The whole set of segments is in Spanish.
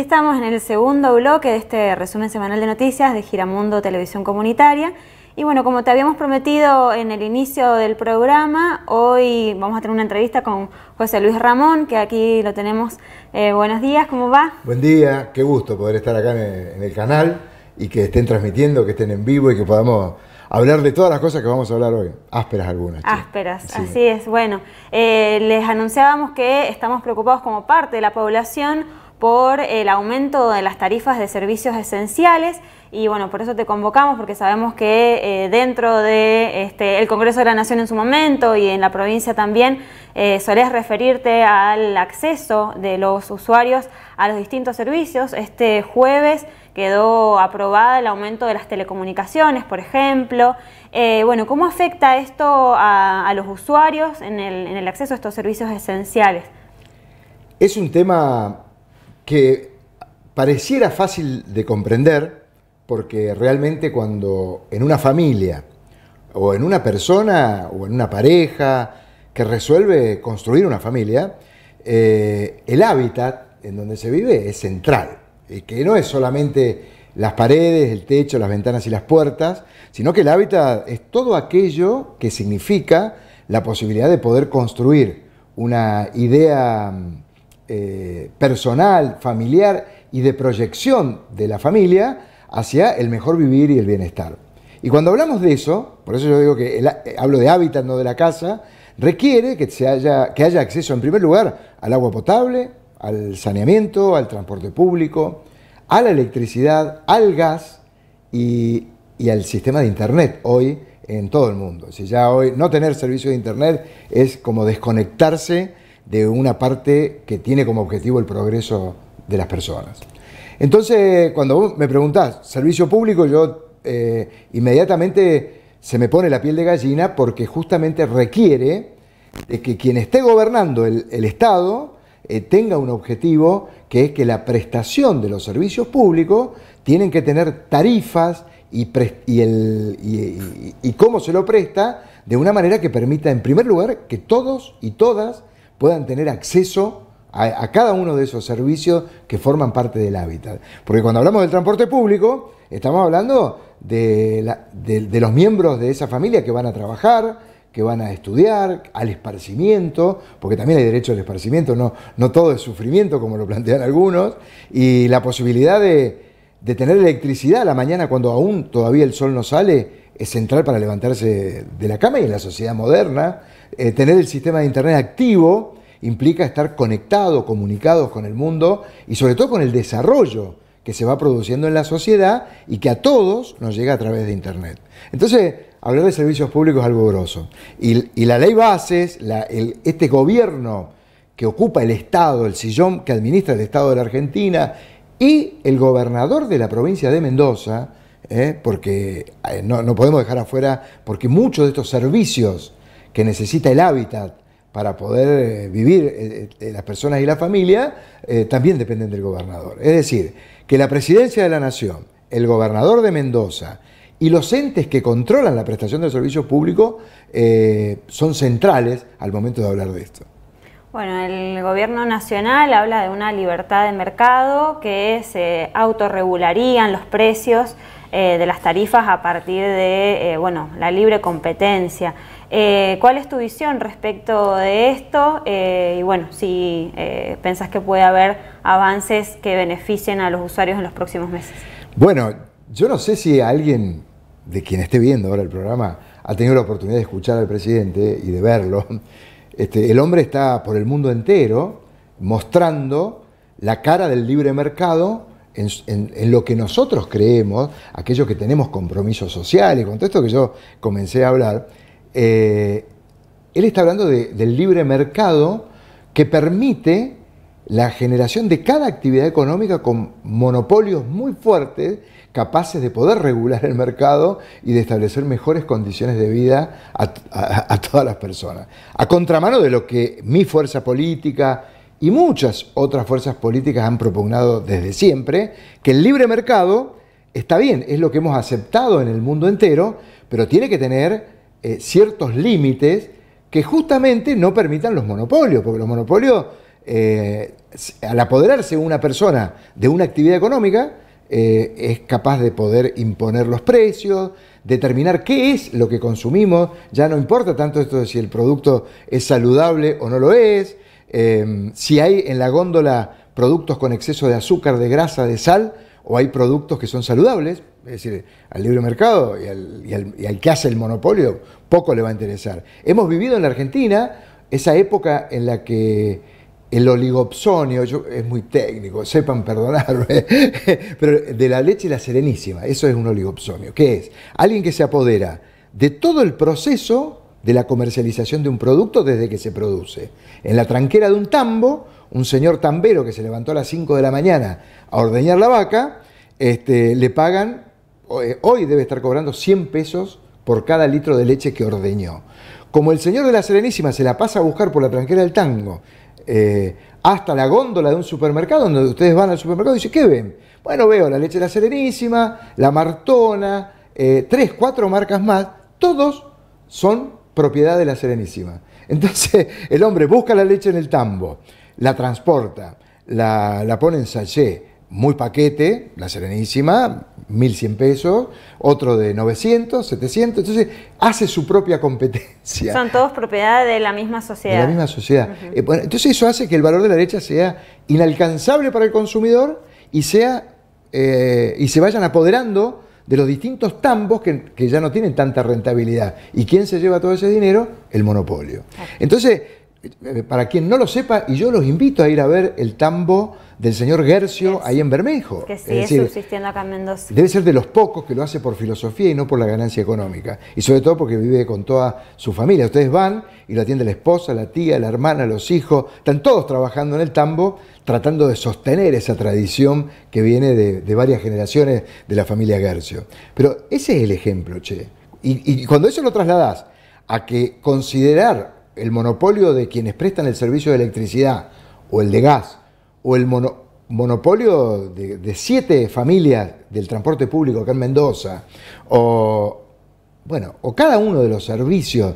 estamos en el segundo bloque de este resumen semanal de noticias de Giramundo Televisión Comunitaria. Y bueno, como te habíamos prometido en el inicio del programa, hoy vamos a tener una entrevista con José Luis Ramón, que aquí lo tenemos. Eh, buenos días, ¿cómo va? Buen día, qué gusto poder estar acá en el canal y que estén transmitiendo, que estén en vivo y que podamos hablar de todas las cosas que vamos a hablar hoy, ásperas algunas. Ásperas, así es. Bueno, eh, les anunciábamos que estamos preocupados como parte de la población por el aumento de las tarifas de servicios esenciales y bueno, por eso te convocamos porque sabemos que eh, dentro de este, Congreso de la Nación en su momento y en la provincia también eh, solés referirte al acceso de los usuarios a los distintos servicios. Este jueves quedó aprobada el aumento de las telecomunicaciones, por ejemplo. Eh, bueno, ¿cómo afecta esto a, los usuarios en el, en el acceso a estos servicios esenciales? Es un tema que pareciera fácil de comprender, porque realmente cuando en una familia o en una persona o en una pareja que resuelve construir una familia, eh, el hábitat en donde se vive es central, y que no es solamente las paredes, el techo, las ventanas y las puertas, sino que el hábitat es todo aquello que significa la posibilidad de poder construir una idea mm, eh, personal, familiar y de proyección de la familia hacia el mejor vivir y el bienestar. Y cuando hablamos de eso, por eso yo digo que eh, hablo de hábitat, no de la casa, requiere que, se haya, que haya acceso en primer lugar al agua potable, al saneamiento, al transporte público, a la electricidad, al gas y, y al sistema de Internet hoy en todo el mundo. Si ya hoy no tener servicio de Internet es como desconectarse de una parte que tiene como objetivo el progreso de las personas. Entonces, cuando vos me preguntás, servicio público, yo eh, inmediatamente se me pone la piel de gallina porque justamente requiere de que quien esté gobernando el, Estado eh, tenga un objetivo que es que la prestación de los servicios públicos tienen que tener tarifas y, y, cómo se lo presta de una manera que permita, en primer lugar, que todos y todas puedan tener acceso a, cada uno de esos servicios que forman parte del hábitat. Porque cuando hablamos del transporte público, estamos hablando de, los miembros de esa familia que van a trabajar, que van a estudiar, al esparcimiento, porque también hay derecho al esparcimiento, no, todo es sufrimiento como lo plantean algunos, y la posibilidad de, de tener electricidad a la mañana cuando aún todavía el sol no sale es central para levantarse de la cama y en la sociedad moderna. Eh, tener el sistema de Internet activo implica estar conectados, comunicados con el mundo y sobre todo con el desarrollo que se va produciendo en la sociedad y que a todos nos llega a través de Internet. Entonces, hablar de servicios públicos es algo grosso. Y, la ley bases, este gobierno que ocupa el Estado, el sillón que administra el Estado de la Argentina y el gobernador de la provincia de Mendoza, ¿eh? porque eh, no, podemos dejar afuera, porque muchos de estos servicios que necesita el hábitat para poder eh, vivir las personas y la familia, también dependen del gobernador. Es decir, que la presidencia de la Nación, el gobernador de Mendoza y los entes que controlan la prestación de servicios públicos son centrales al momento de hablar de esto. Bueno, el gobierno nacional habla de una libertad de mercado que se autorregularían los precios eh, de las tarifas a partir de eh, bueno, la libre competencia. Eh, ¿Cuál es tu visión respecto de esto? y bueno, si pensás que puede haber avances que beneficien a los usuarios en los próximos meses. Bueno, yo no sé si alguien de quien esté viendo ahora el programa ha tenido la oportunidad de escuchar al presidente y de verlo. Este, el hombre está por el mundo entero mostrando la cara del libre mercado en, lo que nosotros creemos, aquellos que tenemos compromisos sociales, con todo esto que yo comencé a hablar, eh, él está hablando del libre mercado que permite la generación de cada actividad económica con monopolios muy fuertes capaces de poder regular el mercado y de establecer mejores condiciones de vida a, a todas las personas. A contramano de lo que mi fuerza política, y muchas otras fuerzas políticas han propugnado desde siempre que el libre mercado está bien, es lo que hemos aceptado en el mundo entero, pero tiene que tener eh, ciertos límites que justamente no permitan los monopolios, porque los monopolios, eh, al apoderarse una persona de una actividad económica, eh, es capaz de poder imponer los precios, determinar qué es lo que consumimos, ya no importa tanto esto de si el producto es saludable o no lo es, Em, si hay en la góndola productos con exceso de azúcar, de grasa, de sal, o hay productos que son saludables, es decir, al libre mercado y al, que hace el monopolio, poco le va a interesar. Hemos vivido en la Argentina esa época en la que el oligopsonio, yo, es muy técnico, sepan perdonarme, pero de la leche y la serenísima, eso es un oligopsonio. ¿Qué es? Alguien que se apodera de todo el proceso de la comercialización de un producto desde que se produce. En la tranquera de un tambo, un señor tambero que se levantó a las 5 de la mañana a ordeñar la vaca, este, le pagan, eh, hoy debe estar cobrando 100 pesos por cada litro de leche que ordeñó. Como el señor de la Serenísima se la pasa a buscar por la tranquera del tango, eh, hasta la góndola de un supermercado, donde ustedes van al supermercado y dicen, ¿qué ven? Bueno, veo la leche de la Serenísima, la Martona, eh, tres, cuatro marcas más, todos son propiedad de la Serenísima. Entonces el hombre busca la leche en el tambo, la transporta, la, pone en sachet, muy paquete, la Serenísima, 1.100 pesos, otro de 900, 700, entonces hace su propia competencia. Son todos propiedad de la misma sociedad. De la misma sociedad. Eh, entonces eso hace que el valor de la leche sea inalcanzable para el consumidor y, sea, eh, y se vayan apoderando de los distintos tambos que, que ya no tienen tanta rentabilidad. ¿Y quién se lleva todo ese dinero? El monopolio. Entonces, eh, para quien no lo sepa, y yo los invito a ir a ver el tambo del señor Gercio ahí en Bermejo. Que sigue subsistiendo acá en Mendoza. Debe ser de los pocos que lo hace por filosofía y no por la ganancia económica. Y sobre todo porque vive con toda su familia. Ustedes van y lo atiende la esposa, la tía, la hermana, los hijos. Están todos trabajando en el tambo, tratando de sostener esa tradición que viene de, varias generaciones de la familia Gercio. Pero ese es el ejemplo, che. Y, y cuando eso lo trasladás a que considerar el monopolio de quienes prestan el servicio de electricidad o el de gas o el monopolio de, siete familias del transporte público acá en Mendoza o, bueno, o cada uno de los servicios.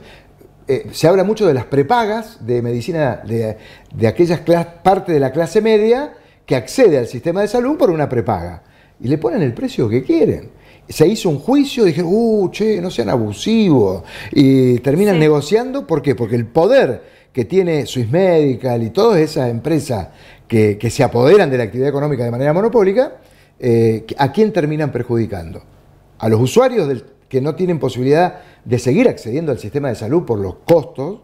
Eh, se habla mucho de las prepagas de medicina de, de aquellas partes de la clase media que accede al sistema de salud por una prepaga y le ponen el precio que quieren. Se hizo un juicio, dijeron, uh, che, no sean abusivos. Y terminan negociando, ¿por qué? Porque el poder que tiene Swiss Medical y todas esas empresas que, se apoderan de la actividad económica de manera monopólica, eh, ¿a quién terminan perjudicando? A los usuarios que no tienen posibilidad de seguir accediendo al sistema de salud por los costos,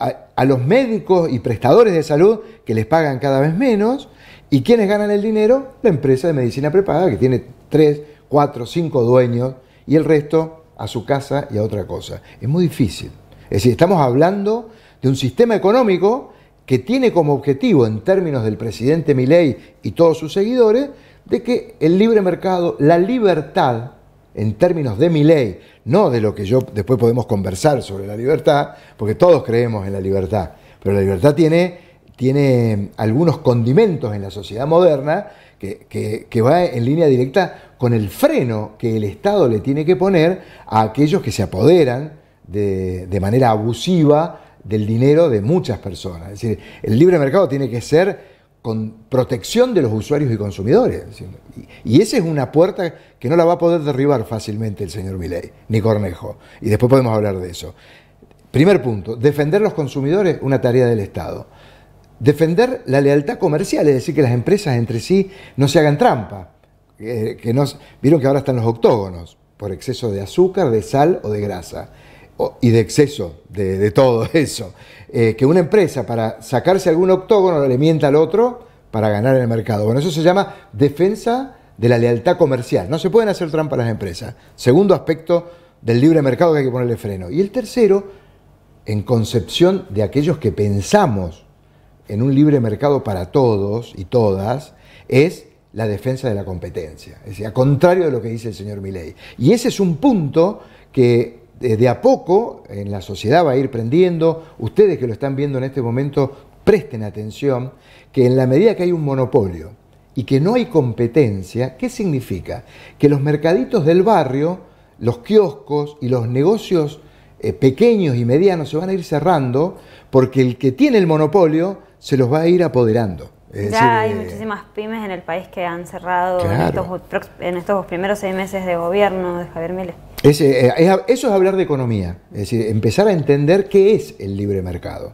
a los médicos y prestadores de salud que les pagan cada vez menos, ¿Y quiénes ganan el dinero? La empresa de medicina prepaga, que tiene tres, cuatro, cinco dueños y el resto a su casa y a otra cosa. Es muy difícil. Es decir, estamos hablando de un sistema económico que tiene como objetivo, en términos del presidente Milei y todos sus seguidores, de que el libre mercado, la libertad, en términos de Milei, no de lo que yo después podemos conversar sobre la libertad, porque todos creemos en la libertad, pero la libertad tiene tiene algunos condimentos en la sociedad moderna que, va en línea directa con el freno que el Estado le tiene que poner a aquellos que se apoderan de, manera abusiva del dinero de muchas personas. Es decir, el libre mercado tiene que ser con protección de los usuarios y consumidores. Y esa es una puerta que no la va a poder derribar fácilmente el señor Milei, ni Cornejo. Y después podemos hablar de eso. Primer punto, defender los consumidores, una tarea del Estado. Defender la lealtad comercial, es decir, que las empresas entre sí no se hagan trampa. Eh, que Vieron que ahora están los octógonos, por exceso de azúcar, de sal o de grasa, y de exceso de, todo eso. Eh, que una empresa para sacarse algún octógono le mienta al otro para ganar en el mercado. Bueno, eso se llama defensa de la lealtad comercial. No se pueden hacer trampas las empresas. Segundo aspecto del libre mercado que hay que ponerle freno. Y el tercero, en concepción de aquellos que pensamos en un libre mercado para todos y todas es la defensa de la competencia, es decir, a contrario de lo que dice el señor Milei. Y ese es un punto que eh, de a poco en la sociedad va a ir prendiendo, ustedes que lo están viendo en este momento, presten atención, que en la medida que hay un monopolio y que no hay competencia, ¿qué significa? Que los mercaditos del barrio, los kioscos y los negocios eh, pequeños y medianos se van a ir cerrando porque el que tiene el monopolio se los va a ir apoderando. ya hay eh, muchísimas pymes en el país que han cerrado en, estos, primeros seis meses de gobierno de Javier eh, eh, eso es hablar de economía, es decir, empezar a entender qué es el libre mercado.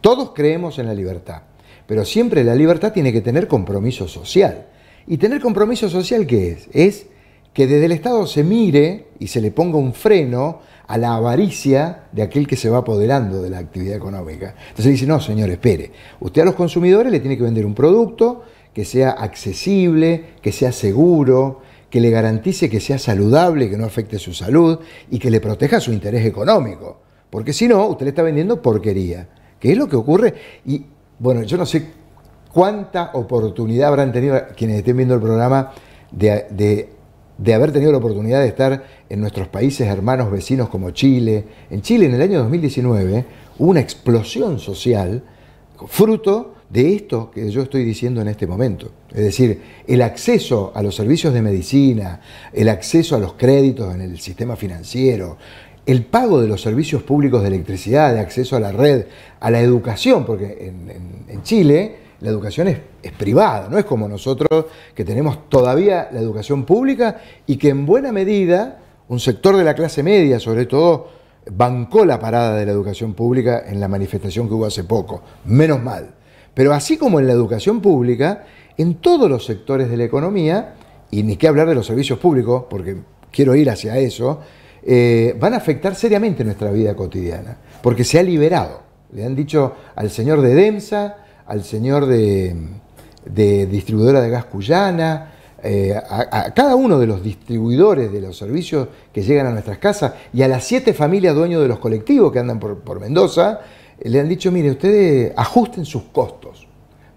todos creemos en la libertad, pero siempre la libertad tiene que tener compromiso social. ¿Y tener compromiso social qué es? Es que desde el Estado se mire y se le ponga un freno a la avaricia de aquel que se va apoderando de la actividad económica. Entonces dice, no, señor, espere, usted a los consumidores le tiene que vender un producto que sea accesible, que sea seguro, que le garantice que sea saludable, que no afecte su salud y que le proteja su interés económico. Porque si no, usted le está vendiendo porquería, que es lo que ocurre. Y bueno, yo no sé cuánta oportunidad habrán tenido quienes estén viendo el programa de de haber tenido la oportunidad de estar en nuestros países hermanos vecinos como Chile. En Chile en el año 2019 hubo una explosión social fruto de esto que yo estoy diciendo en este momento. Es decir, el acceso a los servicios de medicina, el acceso a los créditos en el sistema financiero, el pago de los servicios públicos de electricidad, de acceso a la red, a la educación, porque en, en Chile la educación es, privada, no es como nosotros que tenemos todavía la educación pública y que en buena medida un sector de la clase media, sobre todo, bancó la parada de la educación pública en la manifestación que hubo hace poco, menos mal. Pero así como en la educación pública, en todos los sectores de la economía, y ni qué hablar de los servicios públicos, porque quiero ir hacia eso, eh, van a afectar seriamente nuestra vida cotidiana, porque se ha liberado. Le han dicho al señor de Demsa, al señor de, distribuidora de gas Cuyana, eh, a, cada uno de los distribuidores de los servicios que llegan a nuestras casas y a las siete familias dueños de los colectivos que andan por, Mendoza, eh, le han dicho, mire, ustedes ajusten sus costos.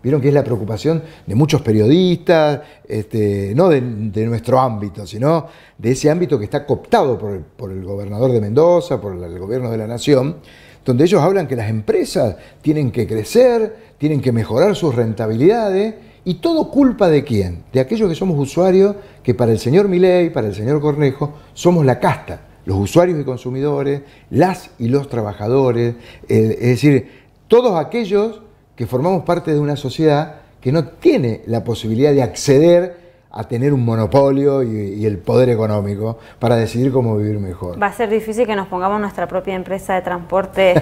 Vieron que es la preocupación de muchos periodistas, este, no de, nuestro ámbito, sino de ese ámbito que está cooptado por por el gobernador de Mendoza, por el gobierno de la Nación, donde ellos hablan que las empresas tienen que crecer, tienen que mejorar sus rentabilidades, y todo culpa de quién? De aquellos que somos usuarios, que para el señor Milei, para el señor Cornejo, somos la casta, los usuarios y consumidores, las y los trabajadores, es decir, todos aquellos que formamos parte de una sociedad que no tiene la posibilidad de acceder a tener un monopolio y, el poder económico para decidir cómo vivir mejor. Va a ser difícil que nos pongamos nuestra propia empresa de transporte.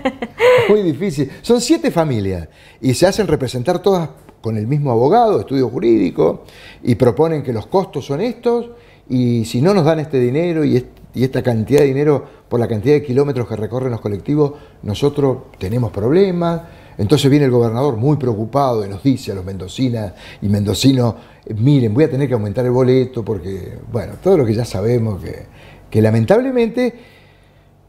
Muy difícil. Son siete familias y se hacen representar todas con el mismo abogado, estudio jurídico, y proponen que los costos son estos y si no nos dan este dinero y esta cantidad de dinero por la cantidad de kilómetros que recorren los colectivos, nosotros tenemos problemas entonces viene el gobernador muy preocupado y nos dice a los mendocinas y mendocinos, eh, miren, voy a tener que aumentar el boleto porque, bueno, todo lo que ya sabemos que, lamentablemente,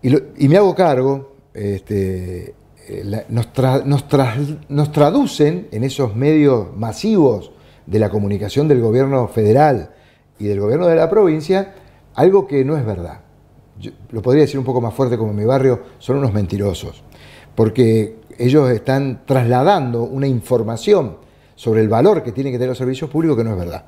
y, me hago cargo, este, eh, nos, traducen en esos medios masivos de la comunicación del gobierno federal y del gobierno de la provincia algo que no es verdad. lo podría decir un poco más fuerte como en mi barrio, son unos mentirosos porque ellos están trasladando una información sobre el valor que tienen que tener los servicios públicos que no es verdad.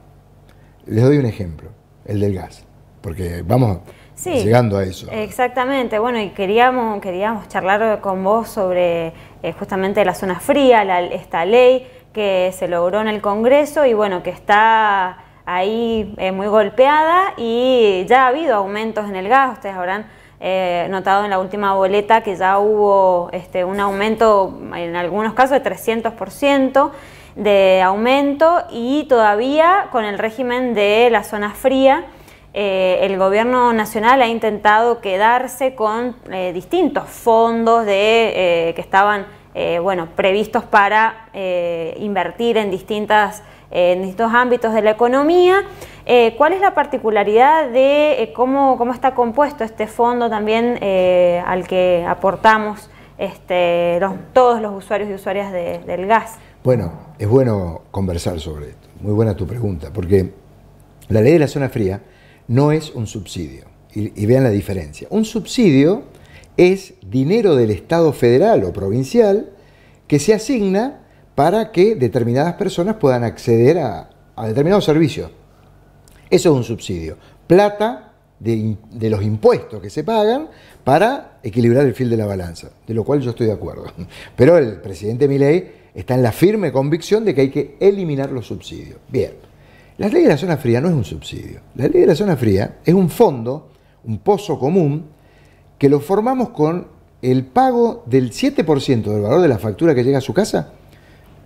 Les doy un ejemplo, el del gas, porque vamos llegando a eso. Exactamente, bueno, y queríamos, queríamos charlar con vos sobre eh, justamente la zona fría, esta ley que se logró en el Congreso y bueno, que está ahí eh, muy golpeada y ya ha habido aumentos en el gas, ustedes habrán eh, notado en la última boleta que ya hubo este, un aumento, en algunos casos, de 300% de aumento y todavía con el régimen de la zona fría, eh, el gobierno nacional ha intentado quedarse con eh, distintos fondos que estaban bueno, previstos para invertir en distintas eh, en estos ámbitos de la economía. Eh, ¿Cuál es la particularidad de eh, cómo, cómo, está compuesto este fondo también al que aportamos este, todos los usuarios y usuarias del gas? Bueno, es bueno conversar sobre esto. Muy buena tu pregunta, porque la ley de la zona fría no es un subsidio. y vean la diferencia. Un subsidio es dinero del Estado federal o provincial que se asigna para que determinadas personas puedan acceder a, determinados servicios. Eso es un subsidio. Plata de, los impuestos que se pagan para equilibrar el fil de la balanza, de lo cual yo estoy de acuerdo. Pero el presidente Milei está en la firme convicción de que hay que eliminar los subsidios. Bien, la ley de la zona fría no es un subsidio. La ley de la zona fría es un fondo, un pozo común, que lo formamos con el pago del 7% del valor de la factura que llega a su casa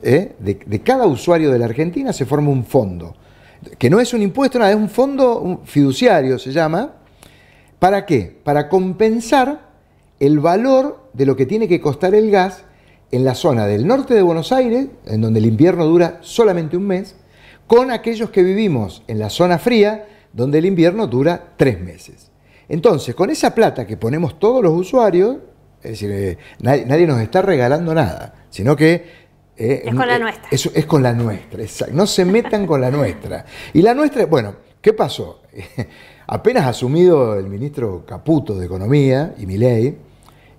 ¿eh? de, cada usuario de la Argentina se forma un fondo, que no es un impuesto, nada, es un fondo fiduciario, se llama. ¿Para qué? Para compensar el valor de lo que tiene que costar el gas en la zona del norte de Buenos Aires, en donde el invierno dura solamente un mes, con aquellos que vivimos en la zona fría, donde el invierno dura tres meses. Entonces, con esa plata que ponemos todos los usuarios, es decir, eh, nadie, nadie, nos está regalando nada, sino que ¿eh? es con la eh, nuestra. Es, con la nuestra, exacto. No se metan con la nuestra. Y la nuestra, bueno, ¿qué pasó? Apenas asumido el ministro Caputo de Economía y Milei,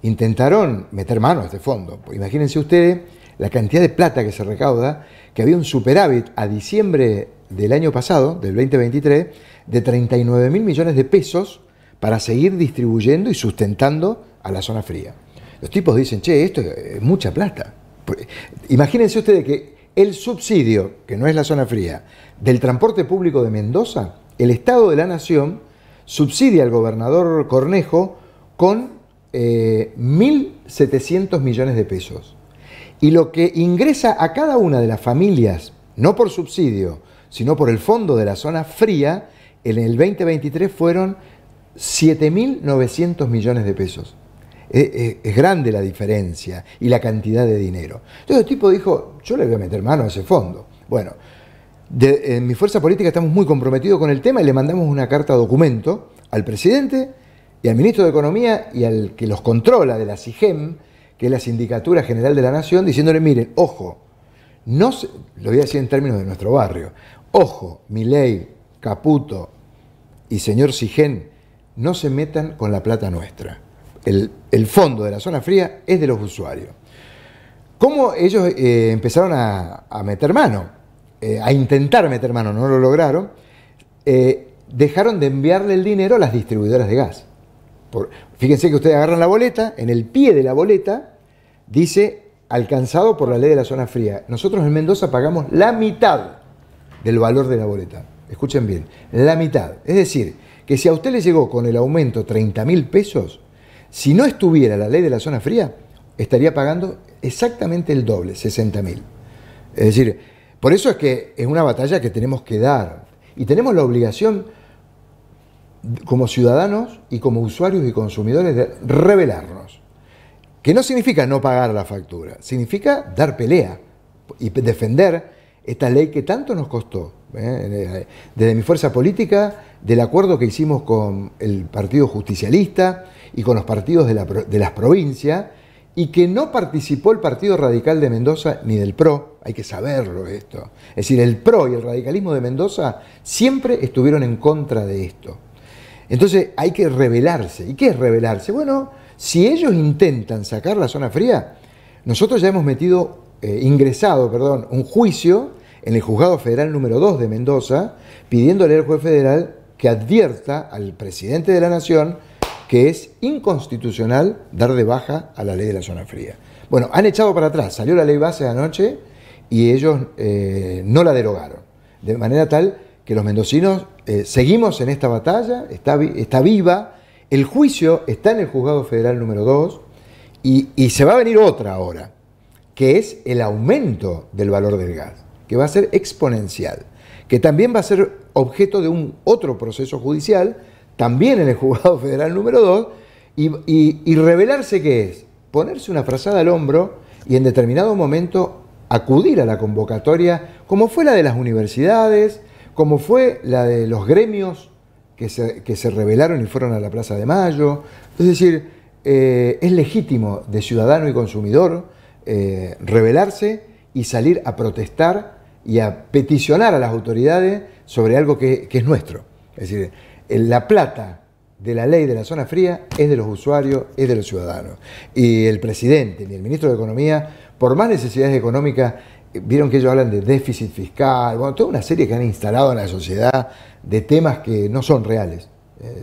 intentaron meter mano a este fondo. Pues imagínense ustedes la cantidad de plata que se recauda, que había un superávit a diciembre del año pasado, del 2023, de 39 mil millones de pesos para seguir distribuyendo y sustentando a la zona fría. Los tipos dicen, che, esto es mucha plata. Imagínense ustedes que el subsidio, que no es la zona fría, del transporte público de Mendoza, el Estado de la Nación subsidia al gobernador Cornejo con 1.700 eh, millones de pesos. Y lo que ingresa a cada una de las familias, no por subsidio, sino por el fondo de la zona fría, en el 2023 fueron 7.900 millones de pesos es, grande la diferencia y la cantidad de dinero. Entonces el tipo dijo, yo le voy a meter mano a ese fondo. Bueno, en mi fuerza política estamos muy comprometidos con el tema y le mandamos una carta documento al presidente y al ministro de Economía y al que los controla de la SIGEM, que es la Sindicatura General de la Nación, diciéndole, miren, ojo, no lo voy a decir en términos de nuestro barrio, ojo, ley, Caputo y señor Sigen, no se metan con la plata nuestra el, fondo de la zona fría es de los usuarios. ¿Cómo ellos eh, empezaron a, meter mano? Eh, a intentar meter mano, no lo lograron. Eh, dejaron de enviarle el dinero a las distribuidoras de gas. fíjense que ustedes agarran la boleta, en el pie de la boleta dice alcanzado por la ley de la zona fría. Nosotros en Mendoza pagamos la mitad del valor de la boleta. Escuchen bien, la mitad. Es decir, que si a usted le llegó con el aumento 30 mil pesos, si no estuviera la ley de la zona fría, estaría pagando exactamente el doble, 60.000. Es decir, por eso es que es una batalla que tenemos que dar y tenemos la obligación como ciudadanos y como usuarios y consumidores de rebelarnos. Que no significa no pagar la factura, significa dar pelea y defender esta ley que tanto nos costó ¿eh? desde mi fuerza política, del acuerdo que hicimos con el Partido Justicialista y con los partidos de, las provincias, y que no participó el Partido Radical de Mendoza ni del PRO, hay que saberlo esto. Es decir, el PRO y el radicalismo de Mendoza siempre estuvieron en contra de esto. Entonces hay que rebelarse. ¿Y qué es rebelarse? Bueno, si ellos intentan sacar la zona fría, nosotros ya hemos metido, eh, ingresado, perdón, un juicio en el juzgado federal número 2 de Mendoza, pidiéndole al juez federal que advierta al presidente de la nación que es inconstitucional dar de baja a la ley de la zona fría. Bueno, han echado para atrás, salió la ley base anoche y ellos eh, no la derogaron. De manera tal que los mendocinos eh, seguimos en esta batalla, está, viva, el juicio está en el juzgado federal número 2 y, y se va a venir otra ahora, que es el aumento del valor del gas que va a ser exponencial, que también va a ser objeto de un otro proceso judicial, también en el juzgado federal número 2, y, y, revelarse qué es, ponerse una frazada al hombro y en determinado momento acudir a la convocatoria, como fue la de las universidades, como fue la de los gremios que se, que rebelaron y fueron a la Plaza de Mayo. Es decir, eh, es legítimo de ciudadano y consumidor eh, rebelarse y salir a protestar y a peticionar a las autoridades sobre algo que, es nuestro. Es decir, la plata de la ley de la zona fría es de los usuarios, es de los ciudadanos. Y el presidente y el ministro de Economía, por más necesidades económicas, eh, vieron que ellos hablan de déficit fiscal, bueno, toda una serie que han instalado en la sociedad de temas que no son reales.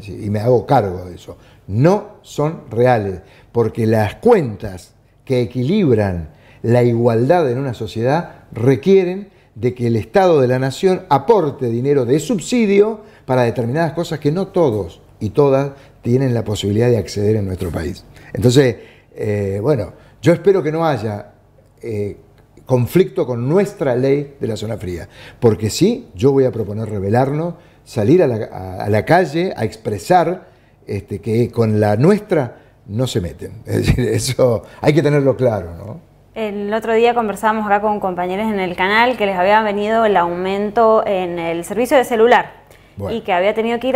y me hago cargo de eso. No son reales, porque las cuentas que equilibran la igualdad en una sociedad requieren de que el Estado de la Nación aporte dinero de subsidio para determinadas cosas que no todos y todas tienen la posibilidad de acceder en nuestro país. Entonces, eh, bueno, yo espero que no haya eh, conflicto con nuestra ley de la zona fría, porque sí, yo voy a proponer rebelarnos, salir a la, calle a expresar este, que con la nuestra no se meten. Es decir, eso hay que tenerlo claro, ¿no? El otro día conversábamos acá con compañeros en el canal que les había venido el aumento en el servicio de celular y que había tenido que ir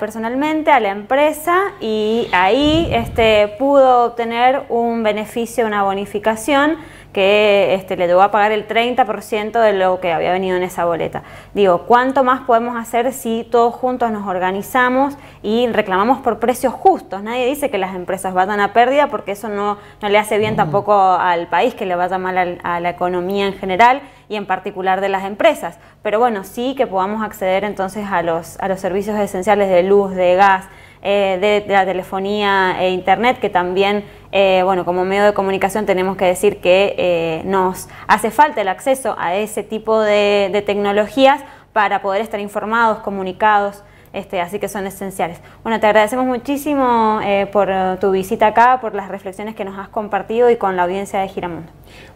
personalmente a la empresa y ahí este, pudo obtener un beneficio, una bonificación que este, le llegó a pagar el 30% de lo que había venido en esa boleta. Digo, ¿cuánto más podemos hacer si todos juntos nos organizamos y reclamamos por precios justos? Nadie dice que las empresas vayan a pérdida porque eso no, le hace bien tampoco al país, que le vaya mal a la economía en general y en particular de las empresas. Pero bueno, sí que podamos acceder entonces a los, a los servicios esenciales de luz, de gas, eh, de, la telefonía e internet, que también, eh, bueno, como medio de comunicación tenemos que decir que eh, nos hace falta el acceso a ese tipo de, tecnologías para poder estar informados, comunicados. Este, así que son esenciales. Bueno, te agradecemos muchísimo por tu visita acá, por las reflexiones que nos has compartido y con la audiencia de Giramundo.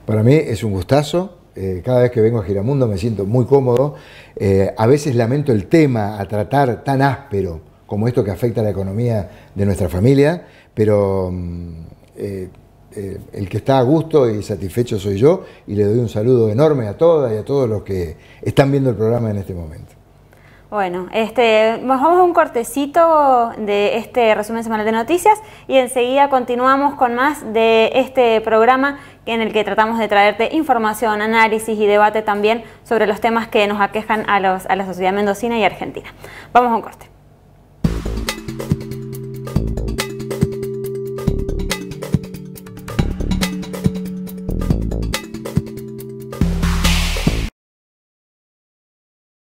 Para mí es un gustazo. cada vez que vengo a Giramundo me siento muy cómodo. a veces lamento el tema a tratar tan áspero, como esto que afecta a la economía de nuestra familia, pero mm, eh, eh, el que está a gusto y satisfecho soy yo y le doy un saludo enorme a todas y a todos los que están viendo el programa en este momento. Bueno, este, nos vamos a un cortecito de este resumen semanal de noticias y enseguida continuamos con más de este programa en el que tratamos de traerte información, análisis y debate también sobre los temas que nos aquejan a, a la sociedad mendocina y argentina. Vamos a un corte.